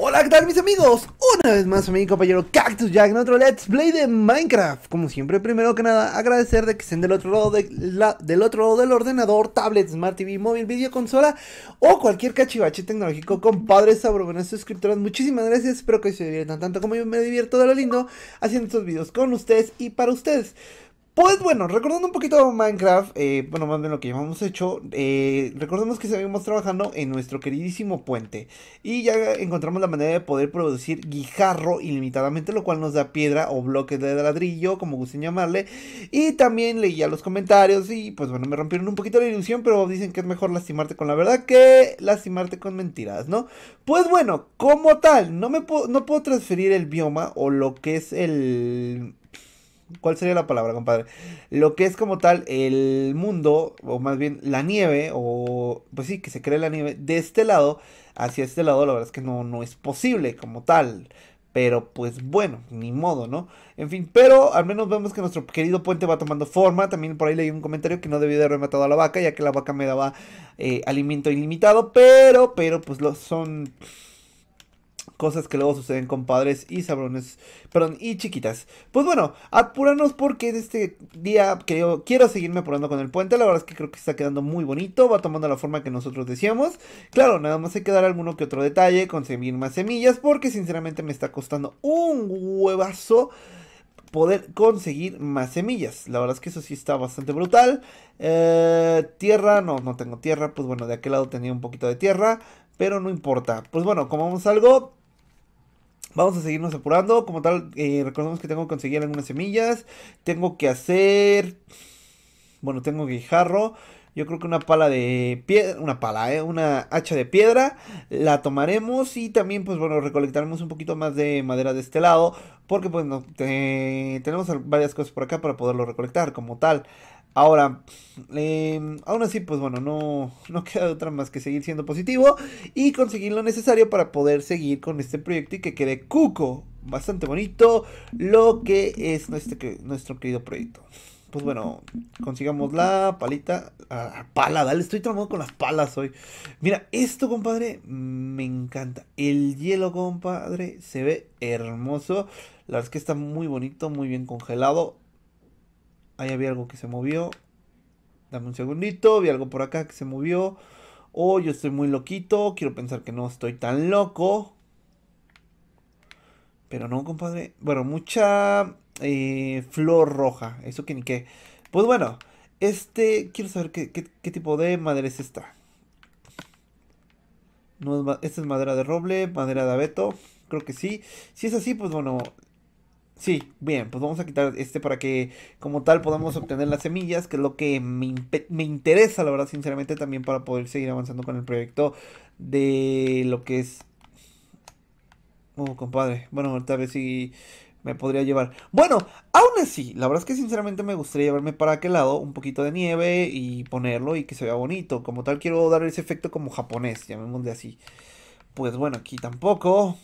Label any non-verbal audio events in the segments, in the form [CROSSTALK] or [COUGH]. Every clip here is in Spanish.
Hola, ¿qué tal mis amigos? Una vez más mi compañero Cactus Jack en otro Let's Play de Minecraft. Como siempre, primero que nada, agradecer de que estén del otro lado, del, otro del ordenador, tablet, smart TV, móvil, videoconsola o cualquier cachivache tecnológico. Compadres, buenas suscriptores, muchísimas gracias. Espero que se diviertan tanto como yo me divierto de lo lindo haciendo estos videos con ustedes y para ustedes. Pues bueno, recordando un poquito Minecraft, eh, bueno, más bien lo que hemos hecho, eh, recordemos que seguimos trabajando en nuestro queridísimo puente. Y ya encontramos la manera de poder producir guijarro ilimitadamente, lo cual nos da piedra o bloques de ladrillo, como gusten llamarle. Y también leía los comentarios y pues bueno, me rompieron un poquito la ilusión, pero dicen que es mejor lastimarte con la verdad que lastimarte con mentiras, ¿no? Pues bueno, como tal, no, me no puedo transferir el bioma o lo que es el ¿Cuál sería la palabra, compadre? Lo que es como tal el mundo, o más bien la nieve, o pues sí, que se cree la nieve de este lado hacia este lado, la verdad es que no, no es posible como tal. Pero pues bueno, ni modo, ¿no? En fin, pero al menos vemos que nuestro querido puente va tomando forma. También por ahí leí un comentario que no debió de haber matado a la vaca, ya que la vaca me daba eh, alimento ilimitado. Pero, pero, pues lo, son Cosas que luego suceden con padres y sabrones, perdón, y chiquitas. Pues bueno, apurarnos porque en este día creo, quiero seguirme apurando con el puente. La verdad es que creo que está quedando muy bonito, va tomando la forma que nosotros decíamos. Claro, nada más hay que dar alguno que otro detalle, conseguir más semillas, porque sinceramente me está costando un huevazo poder conseguir más semillas. La verdad es que eso sí está bastante brutal. Eh, tierra, no, no tengo tierra. Pues bueno, de aquel lado tenía un poquito de tierra. Pero no importa. Pues bueno, comamos algo. Vamos a seguirnos apurando. Como tal, eh, recordemos que tengo que conseguir algunas semillas. Tengo que hacer. Bueno, tengo guijarro. Yo creo que una pala de piedra. Una pala, ¿eh? Una hacha de piedra. La tomaremos. Y también, pues bueno, recolectaremos un poquito más de madera de este lado. Porque, pues, tenemos varias cosas por acá para poderlo recolectar como tal. Ahora, em, aún así, pues bueno, no, no queda otra más que seguir siendo positivo y conseguir lo necesario para poder seguir con este proyecto y que quede cuco, bastante bonito, lo que es nuestro, querido proyecto. Pues bueno, consigamos la palita. pala, dale, estoy trabajando con las palas hoy. Mira, esto, compadre, me encanta. El hielo, compadre, se ve hermoso. La verdad es que está muy bonito, muy bien congelado Ahí había algo que se movió. Dame un segundito. Vi algo por acá que se movió. Oh, yo estoy muy loquito. Quiero pensar que no estoy tan loco. Pero no, compadre. Bueno, mucha eh, flor roja. Eso que ni qué. Pues bueno, este. Quiero saber qué, tipo de madera es esta. esta es madera de roble, madera de abeto. Creo que sí. Si es así, pues bueno, Sí, bien, pues vamos a quitar este para que como tal podamos obtener las semillas, que es lo que me, interesa, la verdad, sinceramente, también para poder seguir avanzando con el proyecto de lo que es... Oh, compadre, bueno, ahorita a ver si me podría llevar. Bueno, aún así, la verdad es que sinceramente me gustaría llevarme para aquel lado un poquito de nieve y ponerlo y que se vea bonito. Como tal, quiero dar ese efecto como japonés, llamémosle así. Pues bueno, aquí tampoco.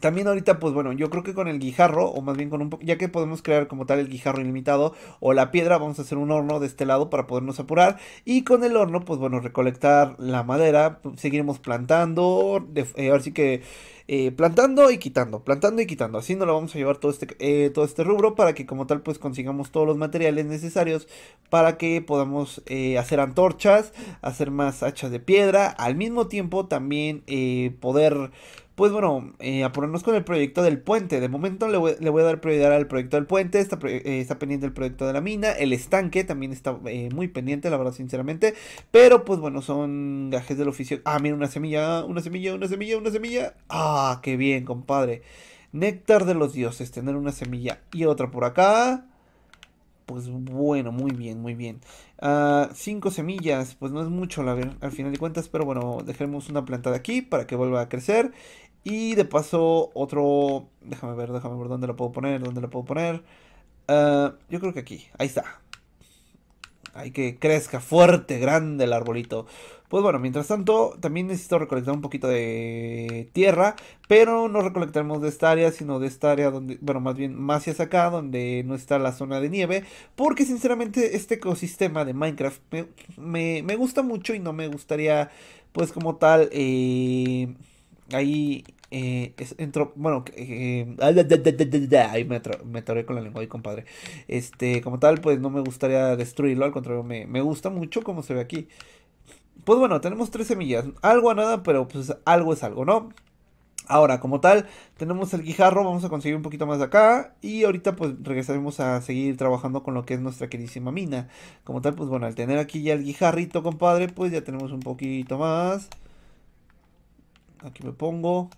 También ahorita, pues bueno, yo creo que con el guijarro, o más bien con un ya que podemos crear como tal el guijarro ilimitado o la piedra, vamos a hacer un horno de este lado para podernos apurar. Y con el horno, pues bueno, recolectar la madera, seguiremos plantando, eh, Así si que eh, plantando y quitando, plantando y quitando. Así nos lo vamos a llevar todo este, eh, todo este rubro para que como tal pues consigamos todos los materiales necesarios para que podamos hacer antorchas, hacer más hachas de piedra, al mismo tiempo también poder pues bueno, eh, a ponernos con el proyecto del puente. De momento le voy, a dar prioridad al proyecto del puente, eh, está, pendiente el proyecto de la mina, el estanque también está eh, muy pendiente, la verdad, sinceramente. Pero pues bueno, son gajes del oficio. Ah, mira, una semilla, una semilla, una semilla, una semilla. Ah, qué bien, compadre. Néctar de los dioses, tener una semilla y otra por acá. Pues bueno, muy bien, muy bien. Ah, cinco semillas, pues no es mucho la, al final de cuentas, pero bueno, dejemos una planta de aquí para que vuelva a crecer. Y de paso, otro. Déjame ver, déjame ver dónde lo puedo poner, dónde lo puedo poner. Eh, yo creo que aquí, ahí está. Hay que crezca fuerte, grande el arbolito. Pues bueno, mientras tanto, también necesito recolectar un poquito de tierra. Pero no recolectaremos de esta área, sino de esta área donde, bueno, más bien más hacia acá, donde no está la zona de nieve. Porque sinceramente este ecosistema de Minecraft me, me gusta mucho y no me gustaría, pues como tal, eh, ahí eh, bueno, ahí me, atoré con la lengua ahí, compadre. Este, como tal, pues no me gustaría destruirlo, al contrario, me, me gusta mucho como se ve aquí. Pues bueno, tenemos tres semillas, algo a nada, pero pues algo es algo, ¿no? Ahora, como tal, tenemos el guijarro, vamos a conseguir un poquito más de acá y ahorita pues regresaremos a seguir trabajando con lo que es nuestra queridísima mina. Como tal, pues bueno, al tener aquí ya el guijarrito, compadre, pues ya tenemos un poquito más. Aquí me pongo.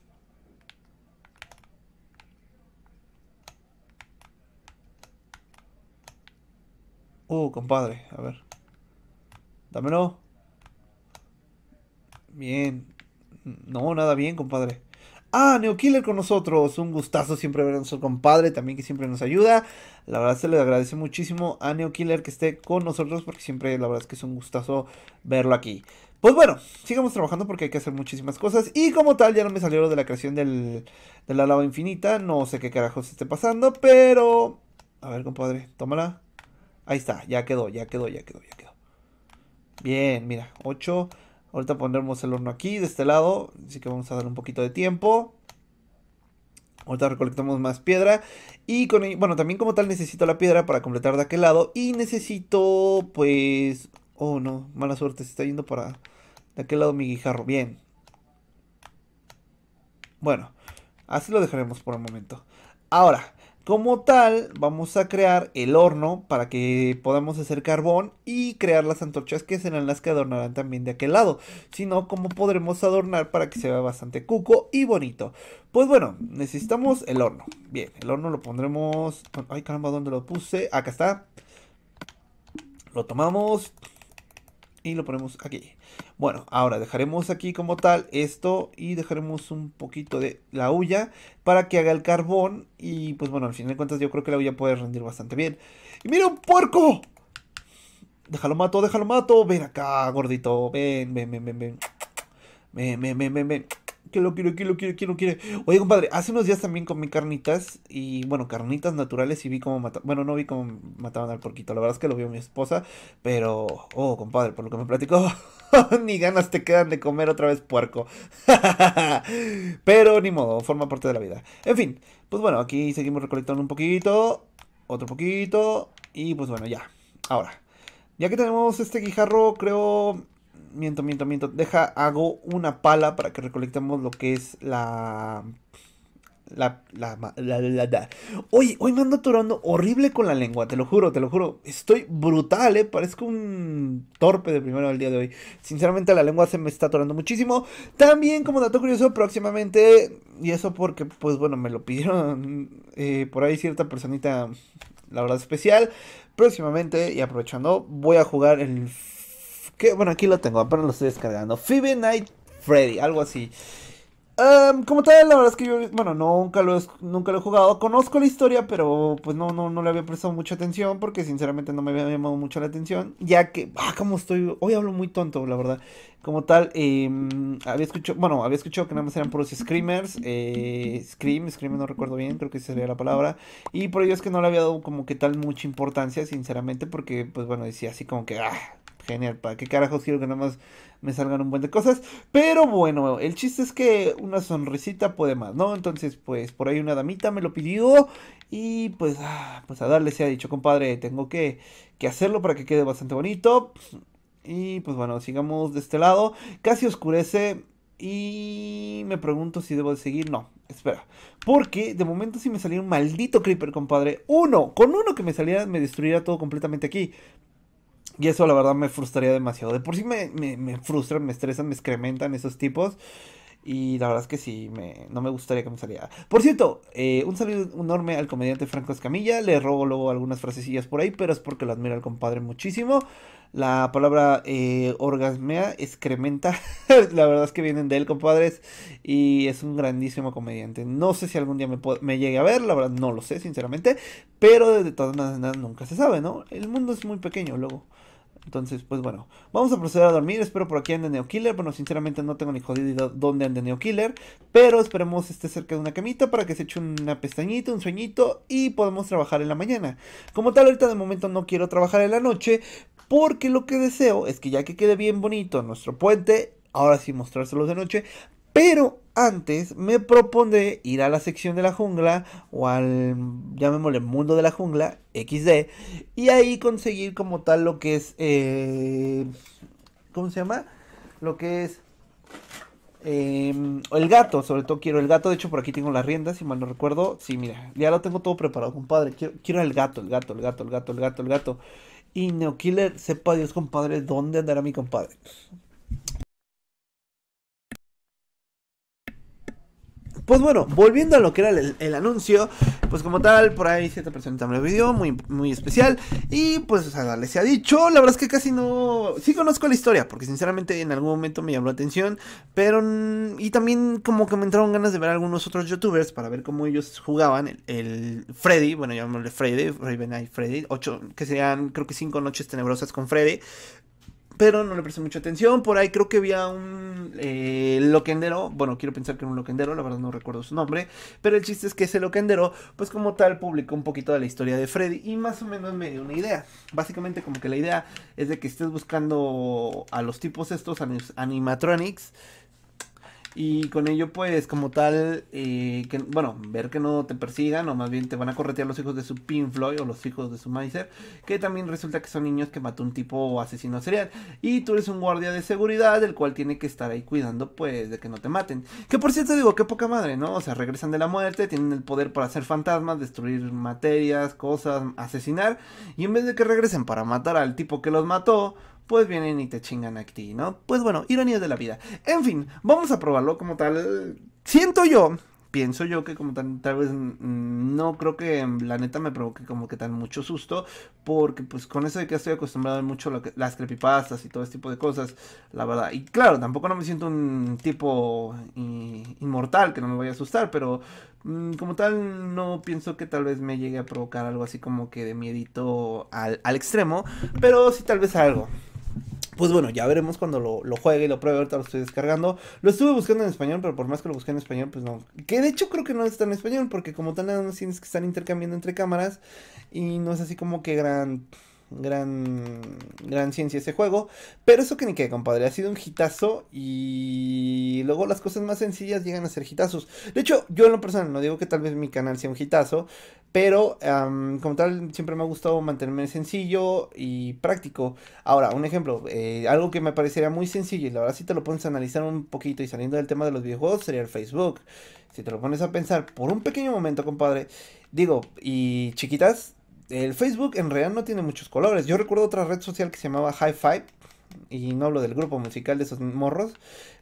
Uh, compadre, a ver. Dámelo. Bien. No, nada bien, compadre. Ah, Neokiller con nosotros. Un gustazo siempre ver a nuestro compadre, también que siempre nos ayuda. La verdad se le agradece muchísimo a Neokiller que esté con nosotros porque siempre la verdad es que es un gustazo verlo aquí. Pues bueno, sigamos trabajando porque hay que hacer muchísimas cosas. Y como tal, ya no me salió lo de la creación del, de la lava infinita. No sé qué carajos esté pasando, pero... A ver, compadre, tómala. Ahí está, ya quedó, ya quedó, ya quedó, ya quedó. Bien, mira, 8. Ahorita pondremos el horno aquí, de este lado. Así que vamos a dar un poquito de tiempo. Ahorita recolectamos más piedra. Y con bueno, también como tal necesito la piedra para completar de aquel lado. Y necesito, pues... Oh, no, mala suerte, se está yendo para aquel lado mi guijarro. Bien. Bueno, así lo dejaremos por el momento. Ahora, como tal, vamos a crear el horno para que podamos hacer carbón y crear las antorchas que serán las que adornarán también de aquel lado. Si no, ¿cómo podremos adornar para que se vea bastante cuco y bonito? Pues bueno, necesitamos el horno. Bien, el horno lo pondremos... Ay, caramba, ¿dónde lo puse? Acá está. Lo tomamos y lo ponemos aquí. Bueno, ahora dejaremos aquí como tal esto y dejaremos un poquito de la hulla para que haga el carbón. Y pues bueno, al final de cuentas yo creo que la huya puede rendir bastante bien. ¡Y mira un puerco! Déjalo mato, déjalo mato. Ven acá, gordito. Ven, ven, ven, ven, ven. Ven, ven, ven, ven, ven que lo quiero, que lo quiero, lo quiere? Oye, compadre, hace unos días también comí carnitas y, bueno, carnitas naturales y vi cómo mataban, bueno, no vi cómo mataban al porquito, la verdad es que lo vio mi esposa, pero, oh, compadre, por lo que me platicó, [LAUGHS] ni ganas te quedan de comer otra vez puerco. [LAUGHS] pero ni modo, forma parte de la vida. En fin, pues bueno, aquí seguimos recolectando un poquito, otro poquito y pues bueno, ya. Ahora, ya que tenemos este guijarro, creo miento, miento, miento. Deja, hago una pala para que recolectemos lo que es la... La, la, la, la, Hoy, hoy me ando atorando horrible con la lengua, te lo juro, te lo juro. Estoy brutal, ¿eh? Parezco un torpe de primero del día de hoy. Sinceramente, la lengua se me está atorando muchísimo. También, como dato curioso, próximamente, y eso porque, pues bueno, me lo pidieron eh, por ahí cierta personita, la verdad especial. Próximamente, y aprovechando, voy a jugar el que bueno, aquí lo tengo, apenas lo estoy descargando. Phoebe Night Freddy, algo así. Em, como tal, la verdad es que yo, bueno, nunca lo, nunca lo he jugado. Conozco la historia, pero pues no, no, no le había prestado mucha atención porque sinceramente no me había llamado mucho la atención. Ya que, ah, como estoy, hoy hablo muy tonto, la verdad. Como tal, em, había escuchado, bueno, había escuchado que nada más eran puros screamers. Eh, scream, scream no recuerdo bien, creo que sería la palabra. Y por ello es que no le había dado como que tal mucha importancia, sinceramente, porque pues bueno, decía así como que, ah, genial. ¿Para qué carajos quiero que nada más me salgan un buen de cosas? Pero bueno, el chiste es que una sonrisita puede más, ¿no? Entonces, pues por ahí una damita me lo pidió y pues, ah, pues a darle se ha dicho, compadre, tengo que, que hacerlo para que quede bastante bonito. Y pues bueno, sigamos de este lado. Casi oscurece. Y me pregunto si debo de seguir. No, espera. Porque de momento si me saliera un maldito creeper, compadre. Uno, con uno que me saliera me destruiría todo completamente aquí. Y eso la verdad me frustraría demasiado. De por sí me, frustran, me estresan, me excrementan esos tipos. Y la verdad es que sí, me, no me gustaría que me saliera. Por cierto, eh, un saludo enorme al comediante Franco Escamilla. Le robo luego algunas frasecillas por ahí, pero es porque lo admira el compadre muchísimo. La palabra eh, orgasmea, excrementa, [LAUGHS] la verdad es que vienen de él, compadres. Y es un grandísimo comediante. No sé si algún día me, me llegue a ver, la verdad no lo sé, sinceramente. Pero de todas maneras nunca se sabe, ¿no? El mundo es muy pequeño luego. Entonces, pues bueno, vamos a proceder a dormir. Espero por aquí ande Killer Bueno, sinceramente no tengo ni jodido dónde ande Killer Pero esperemos esté cerca de una camita para que se eche una pestañita, un sueñito y podamos trabajar en la mañana. Como tal, ahorita de momento no quiero trabajar en la noche. Porque lo que deseo es que ya que quede bien bonito nuestro puente, ahora sí mostrárselos de noche pero antes me propondré ir a la sección de la jungla o al, llamémosle, mundo de la jungla, XD, y ahí conseguir como tal lo que es, eh, ¿cómo se llama? Lo que es eh, el gato, sobre todo quiero el gato, de hecho por aquí tengo las riendas, si mal no recuerdo, sí, mira, ya lo tengo todo preparado, compadre, quiero, quiero el gato, el gato, el gato, el gato, el gato, el gato. Y Neokiller, sepa Dios, compadre, ¿dónde andará mi compadre? Pues bueno, volviendo a lo que era el, anuncio, pues como tal, por ahí cierta persona me lo pidió, muy, muy especial. Y pues o sea, les he ha dicho, la verdad es que casi no. Sí conozco la historia, porque sinceramente en algún momento me llamó la atención. Pero. Y también como que me entraron ganas de ver a algunos otros youtubers para ver cómo ellos jugaban el, Freddy, bueno, llamémosle Freddy, Raven Eye Freddy, ocho, que serían creo que cinco noches tenebrosas con Freddy pero no le presté mucha atención. Por ahí creo que había un eh, loquendero, bueno, quiero pensar que era un loquendero, la verdad no recuerdo su nombre, pero el chiste es que ese loquendero, pues como tal, publicó un poquito de la historia de Freddy y más o menos me dio una idea. Básicamente como que la idea es de que estés buscando a los tipos estos animatronics y con ello, pues, como tal, eh, que, bueno, ver que no te persigan, o más bien te van a corretear los hijos de su Pin Floyd o los hijos de su Miser, que también resulta que son niños que mató un tipo asesino serial. Y tú eres un guardia de seguridad, el cual tiene que estar ahí cuidando, pues, de que no te maten. Que por cierto, digo, qué poca madre, ¿no? O sea, regresan de la muerte, tienen el poder para hacer fantasmas, destruir materias, cosas, asesinar. Y en vez de que regresen para matar al tipo que los mató, pues vienen y te chingan a ¿no? Pues bueno, ironía de la vida. En fin, vamos a probarlo como tal. Siento yo, pienso yo que como tal, tal vez no creo que la neta me provoque como que tan mucho susto, porque pues con eso de que estoy acostumbrado a mucho las creepypastas y todo ese tipo de cosas, la verdad. Y claro, tampoco no me siento un tipo inmortal que no me vaya a asustar, pero mm, como tal no pienso que tal vez me llegue a provocar algo así como que de miedito al, al extremo, pero sí tal vez algo. Pues bueno, ya veremos cuando lo, juegue y lo pruebe. Ahorita lo estoy descargando. Lo estuve buscando en español, pero por más que lo busqué en español, pues no. Que de hecho creo que no está en español, porque como tal, nada más tienes que estar intercambiando entre cámaras. Y no es así como que gran gran, gran ciencia ese juego. Pero eso que ni que compadre. Ha sido un hitazo y luego las cosas más sencillas llegan a ser hitazos. De hecho, yo en lo personal no digo que tal vez mi canal sea un hitazo, pero como tal siempre me ha gustado mantenerme sencillo y práctico. Ahora, un ejemplo, eh, algo que me parecería muy sencillo y la verdad si te lo pones a analizar un poquito y saliendo del tema de los videojuegos sería el Facebook. Si te lo pones a pensar por un pequeño momento, compadre, digo, y chiquitas, el Facebook en realidad no tiene muchos colores. Yo recuerdo otra red social que se llamaba High Five, y no hablo del grupo musical de esos morros,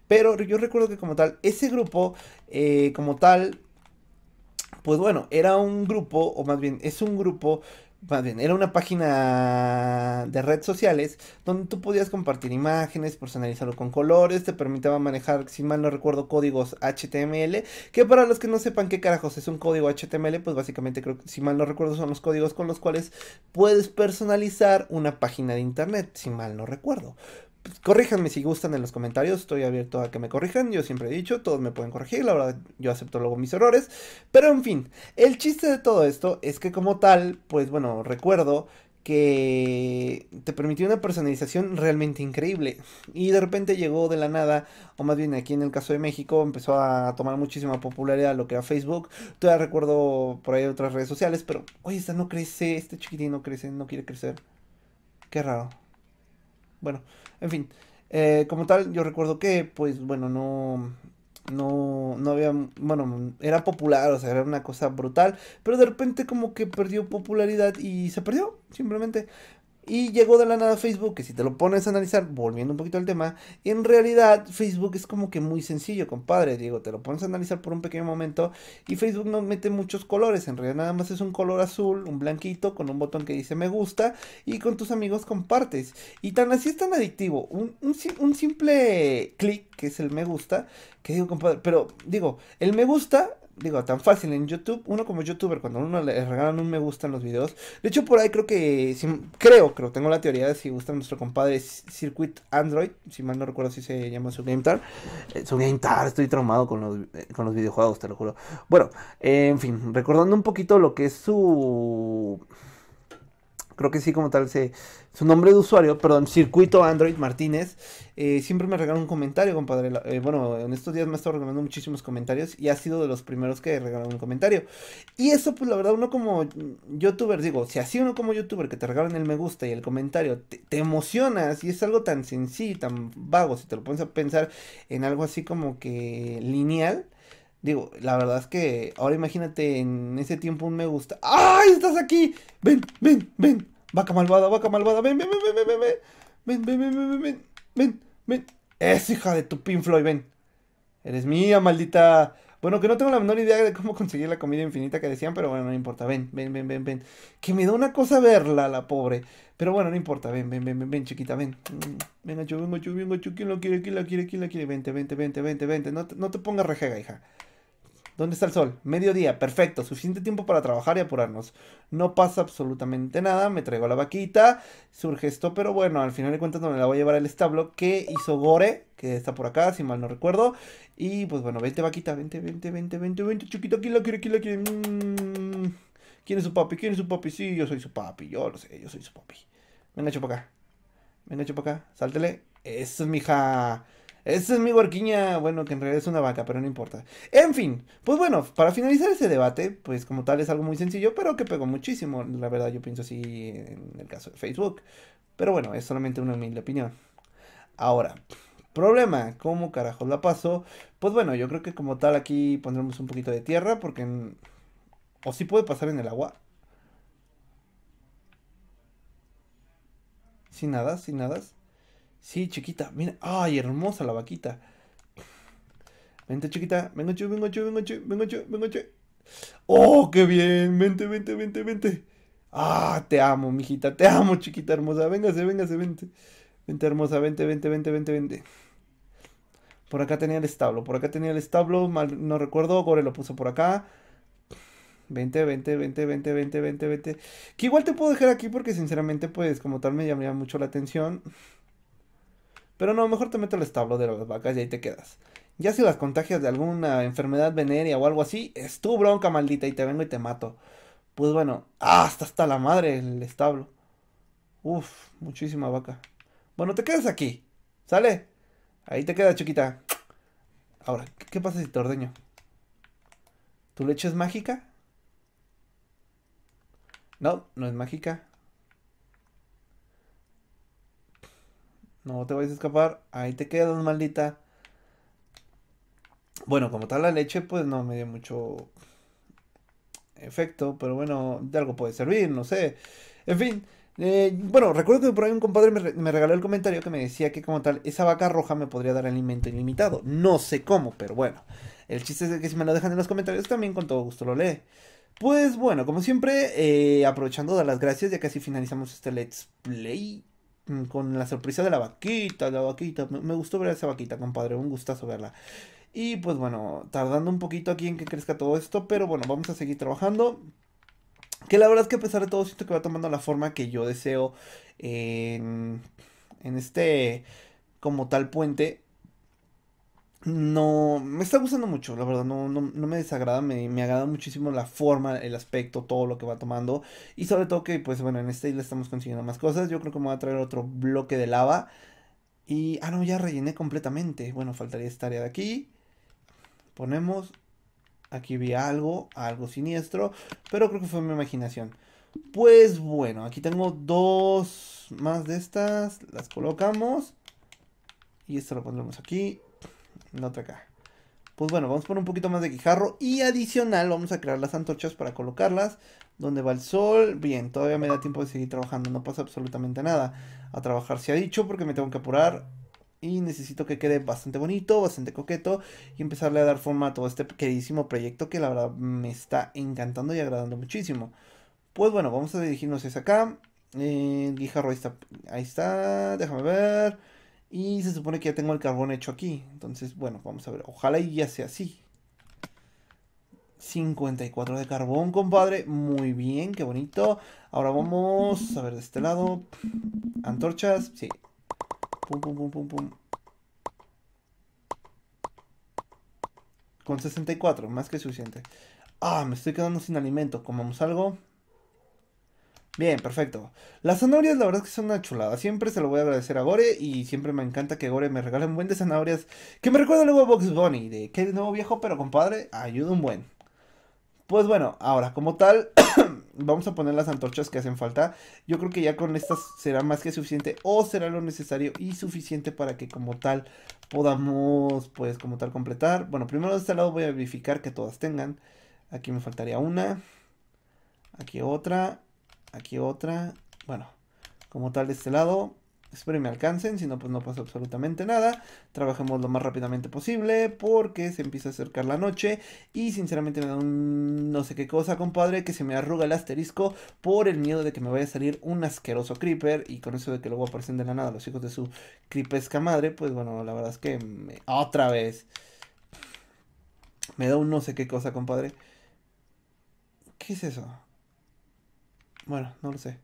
pero yo recuerdo que como tal, ese grupo, eh, como tal, pues bueno, era un grupo, o más bien es un grupo más bien, era una página de redes sociales donde tú podías compartir imágenes, personalizarlo con colores, te permitía manejar, si mal no recuerdo, códigos HTML, que para los que no sepan qué carajos es un código HTML, pues básicamente creo que, si mal no recuerdo, son los códigos con los cuales puedes personalizar una página de internet, si mal no recuerdo corríjanme si gustan en los comentarios, estoy abierto a que me corrijan, yo siempre he dicho, todos me pueden corregir, la verdad yo acepto luego mis errores, pero en fin, el chiste de todo esto es que como tal, pues bueno, recuerdo que te permitió una personalización realmente increíble. Y de repente llegó de la nada, o más bien aquí en el caso de México, empezó a tomar muchísima popularidad lo que era Facebook. Todavía recuerdo por ahí otras redes sociales, pero oye, esta no crece, este chiquitín no crece, no quiere crecer. Qué raro. Bueno, en fin. Eh, como tal, yo recuerdo que, pues bueno, no, no, no había, bueno, era popular, o sea, era una cosa brutal, pero de repente como que perdió popularidad y se perdió, simplemente. Y llegó de la nada Facebook, que si te lo pones a analizar, volviendo un poquito al tema, en realidad Facebook es como que muy sencillo, compadre, Diego, te lo pones a analizar por un pequeño momento y Facebook no mete muchos colores, en realidad nada más es un color azul, un blanquito, con un botón que dice me gusta y con tus amigos compartes. Y tan así es tan adictivo, un, un simple clic, que es el me gusta, que digo, compadre, pero digo, el me gusta digo, tan fácil en YouTube, uno como youtuber, cuando uno le regalan un me gusta en los videos, de hecho por ahí creo que, creo, creo, tengo la teoría de si gusta nuestro compadre Circuit Android, si mal no recuerdo si se llama su GameTar, eh, su GameTar, estoy traumado eh, con los, videojuegos, te lo juro. Bueno, eh, en fin, recordando un poquito lo que es su creo que sí como tal se, su nombre de usuario, perdón, Circuito Android Martínez, eh, siempre me regala un comentario, compadre. Eh, bueno, en estos días me ha estado regalando muchísimos comentarios y ha sido de los primeros que regalado un comentario. Y eso, pues la verdad, uno como youtuber, digo, si así uno como youtuber que te regalan el me gusta y el comentario, te, te emocionas y es algo tan sencillo, tan vago, si te lo pones a pensar en algo así como que lineal Digo, la verdad es que ahora imagínate en ese tiempo un me gusta. ¡Ay, estás aquí! Ven, ven, ven. Vaca malvada, vaca malvada. Ven, ven, ven, ven, ven, ven. Ven, ven, ven, ven, ven, ven, ven. Es hija de tu Pin Floyd, ven. Eres mía, maldita. Bueno, que no tengo la menor idea de cómo conseguir la comida infinita que decían, pero bueno, no importa. Ven, ven, ven, ven, ven. Que me da una cosa verla, la pobre. Pero bueno, no importa. Ven, ven, ven, ven, ven, chiquita, ven. Venga, yo, vengo, yo, vengo, yo. ¿Quién lo quiere? ¿Quién la quiere? ¿Quién la quiere? Vente, vente, vente, vente, vente. No no te pongas rejega, hija. ¿Dónde está el sol? Mediodía, perfecto, suficiente tiempo para trabajar y apurarnos. No pasa absolutamente nada, me traigo la vaquita, surge esto, pero bueno, al final de cuentas me la voy a llevar al establo ¿Qué hizo Gore, que está por acá, si mal no recuerdo. Y pues bueno, vente vaquita, vente, vente, vente, vente, vente, chiquito, ¿quién la quiere, quién la quiere? Mm. ¿Quién es su papi? ¿Quién es su papi? Sí, yo soy su papi, yo lo sé, yo soy su papi. Venga, chupa acá, venga, chupa acá, sáltele. Eso es mi hija. Esa es mi huerquiña, bueno, que en realidad es una vaca, pero no importa. En fin, pues bueno, para finalizar ese debate, pues como tal es algo muy sencillo, pero que pegó muchísimo, la verdad yo pienso así en el caso de Facebook. Pero bueno, es solamente una humilde opinión. Ahora, problema, ¿cómo carajo la paso? Pues bueno, yo creo que como tal aquí pondremos un poquito de tierra, porque... O si puede pasar en el agua. Sin nada, sin nada. Sí, chiquita, mira. Ay, hermosa la vaquita. Vente, chiquita. Vengo, chu, vengo, chu, vengo, chu, vengo, chu, vengo, chu. Oh, qué bien. Vente, vente, vente, vente. Ah, te amo, mijita. Te amo, chiquita hermosa. Véngase, véngase, vente. Vente, hermosa. Vente, vente, vente, vente, vente. Por acá tenía el establo. Por acá tenía el establo. Mal, no recuerdo. Gore lo puso por acá. Vente, vente, vente, vente, vente, vente, vente Que igual te puedo dejar aquí porque sinceramente pues como tal me llamaría mucho la atención. Pero no, mejor te meto al establo de las vacas y ahí te quedas. Ya si las contagias de alguna enfermedad venérea o algo así, es tu bronca maldita y te vengo y te mato. Pues bueno, hasta hasta la madre el establo. Uf, muchísima vaca. Bueno, te quedas aquí. ¿Sale? Ahí te queda, chiquita. Ahora, ¿qué pasa si te ordeño? ¿Tu leche es mágica? No, no es mágica. No te vayas a escapar. Ahí te quedas, maldita. Bueno, como tal la leche, pues no me dio mucho efecto. Pero bueno, de algo puede servir, no sé. En fin. Eh, bueno, recuerdo que por ahí un compadre me, regaló el comentario que me decía que como tal, esa vaca roja me podría dar alimento ilimitado. No sé cómo, pero bueno. El chiste es que si me lo dejan en los comentarios también con todo gusto lo lee. Pues bueno, como siempre, eh, aprovechando de las gracias, ya casi finalizamos este Let's Play. Mm, con la sorpresa de la vaquita, la vaquita. Me, gustó ver esa vaquita, compadre. Un gustazo verla. Y pues bueno, tardando un poquito aquí en que crezca todo esto, pero bueno, vamos a seguir trabajando. Que la verdad es que a pesar de todo siento que va tomando la forma que yo deseo en, en este como tal puente no, me está gustando mucho, la verdad, no, no, me desagrada, me, me, agrada muchísimo la forma, el aspecto, todo lo que va tomando. Y sobre todo que, pues bueno, en esta isla estamos consiguiendo más cosas. Yo creo que me voy a traer otro bloque de lava. Y, ah, no, ya rellené completamente. Bueno, faltaría esta área de aquí. Ponemos, aquí vi algo, algo siniestro, pero creo que fue mi imaginación. Pues bueno, aquí tengo dos más de estas, las colocamos. Y esto lo pondremos aquí la Pues bueno, vamos por un poquito más de guijarro y adicional vamos a crear las antorchas para colocarlas. donde va el sol? Bien, todavía me da tiempo de seguir trabajando, no pasa absolutamente nada. A trabajar se ha dicho porque me tengo que apurar y necesito que quede bastante bonito, bastante coqueto y empezarle a dar forma a todo este queridísimo proyecto que la verdad me está encantando y agradando muchísimo. Pues bueno, vamos a dirigirnos hacia acá. Eh, guijarro, está, ahí está, déjame ver. Y se supone que ya tengo el carbón hecho aquí. Entonces, bueno, vamos a ver. Ojalá y ya sea así. 54 de carbón, compadre. Muy bien, qué bonito. Ahora vamos a ver de este lado. Antorchas, sí. Pum, pum, pum, pum, pum. Con 64, más que suficiente. Ah, me estoy quedando sin alimento. Comamos algo. Bien, perfecto. Las zanahorias la verdad es que son una chulada. Siempre se lo voy a agradecer a Gore y siempre me encanta que Gore me regale un buen de zanahorias. Que me recuerda luego a Box Bunny, de que de nuevo viejo, pero compadre, ayuda un buen. Pues bueno, ahora como tal, [CLEARS THROAT] vamos a poner las antorchas que hacen falta. Yo creo que ya con estas será más que suficiente o será lo necesario y suficiente para que como tal podamos, pues como tal, completar. Bueno, primero de este lado voy a verificar que todas tengan. Aquí me faltaría una. Aquí otra Aquí otra. Bueno, como tal de este lado. Espero que me alcancen, si no, pues no pasa absolutamente nada. Trabajemos lo más rápidamente posible porque se empieza a acercar la noche y sinceramente me da un no sé qué cosa, compadre, que se me arruga el asterisco por el miedo de que me vaya a salir un asqueroso creeper y con eso de que luego aparecen de la nada los hijos de su creepesca madre, pues bueno, la verdad es que me... otra vez me da un no sé qué cosa, compadre. ¿Qué es eso? Bueno, no lo sé.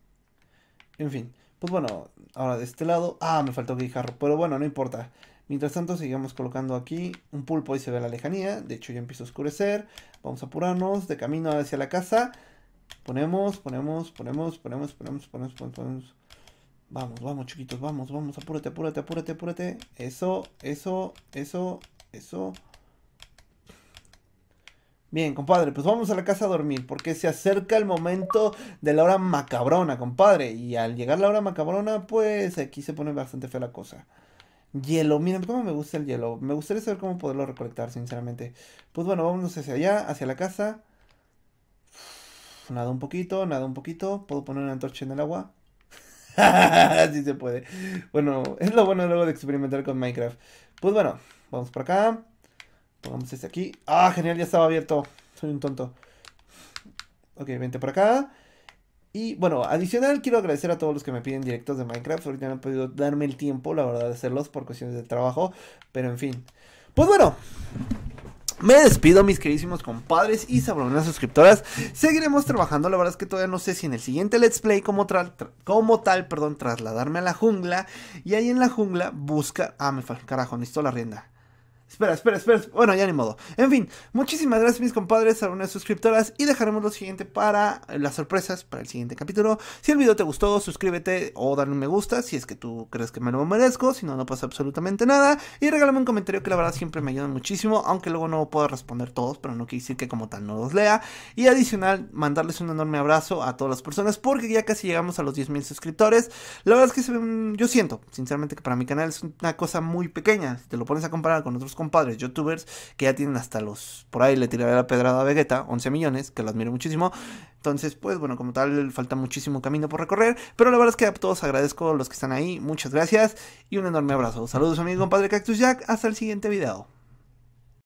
En fin, pues bueno, ahora de este lado. Ah, me faltó guijarro, pero bueno, no importa. Mientras tanto, seguimos colocando aquí un pulpo y se ve la lejanía. De hecho, ya empieza a oscurecer. Vamos a apurarnos de camino hacia la casa. Ponemos, ponemos, ponemos, ponemos, ponemos, ponemos, ponemos. Vamos, vamos, chiquitos, vamos, vamos, apúrate, apúrate, apúrate, apúrate. Eso, eso, eso, eso. Bien, compadre, pues vamos a la casa a dormir, porque se acerca el momento de la hora macabrona, compadre. Y al llegar la hora macabrona, pues aquí se pone bastante fea la cosa. Hielo, miren cómo me gusta el hielo. Me gustaría saber cómo poderlo recolectar, sinceramente. Pues bueno, vámonos hacia allá, hacia la casa. Nada un poquito, nada un poquito. ¿Puedo poner una antorcha en el agua? Así [LAUGHS] se puede. Bueno, es lo bueno luego de experimentar con Minecraft. Pues bueno, vamos por acá. Pongamos este aquí. Ah, genial, ya estaba abierto. Soy un tonto. Ok, vente por acá. Y bueno, adicional quiero agradecer a todos los que me piden directos de Minecraft. Ahorita no han podido darme el tiempo, la verdad, de hacerlos por cuestiones de trabajo. Pero en fin. Pues bueno. Me despido mis queridísimos compadres y sabronas suscriptoras. Seguiremos trabajando, la verdad es que todavía no sé si en el siguiente Let's Play como, como tal, perdón, trasladarme a la jungla y ahí en la jungla Busca, Ah, me faltó carajo, necesito la rienda. Espera, espera, espera. Bueno, ya ni modo. En fin, muchísimas gracias mis compadres, a unas suscriptoras y dejaremos lo siguiente para eh, las sorpresas, para el siguiente capítulo. Si el video te gustó, suscríbete o dale un me gusta si es que tú crees que me lo merezco, si no, no pasa absolutamente nada. Y regálame un comentario que la verdad siempre me ayuda muchísimo, aunque luego no puedo responder todos, pero no quiere decir que como tal no los lea. Y adicional, mandarles un enorme abrazo a todas las personas porque ya casi llegamos a los 10.000 suscriptores. La verdad es que yo siento, sinceramente, que para mi canal es una cosa muy pequeña, si te lo pones a comparar con otros compadres youtubers que ya tienen hasta los, por ahí le tiraré la pedrada a Vegeta, 11 millones, que lo admiro muchísimo. Entonces, pues bueno, como tal, falta muchísimo camino por recorrer, pero la verdad es que a todos agradezco los que están ahí, muchas gracias y un enorme abrazo. Saludos a compadre Cactus Jack, hasta el siguiente video.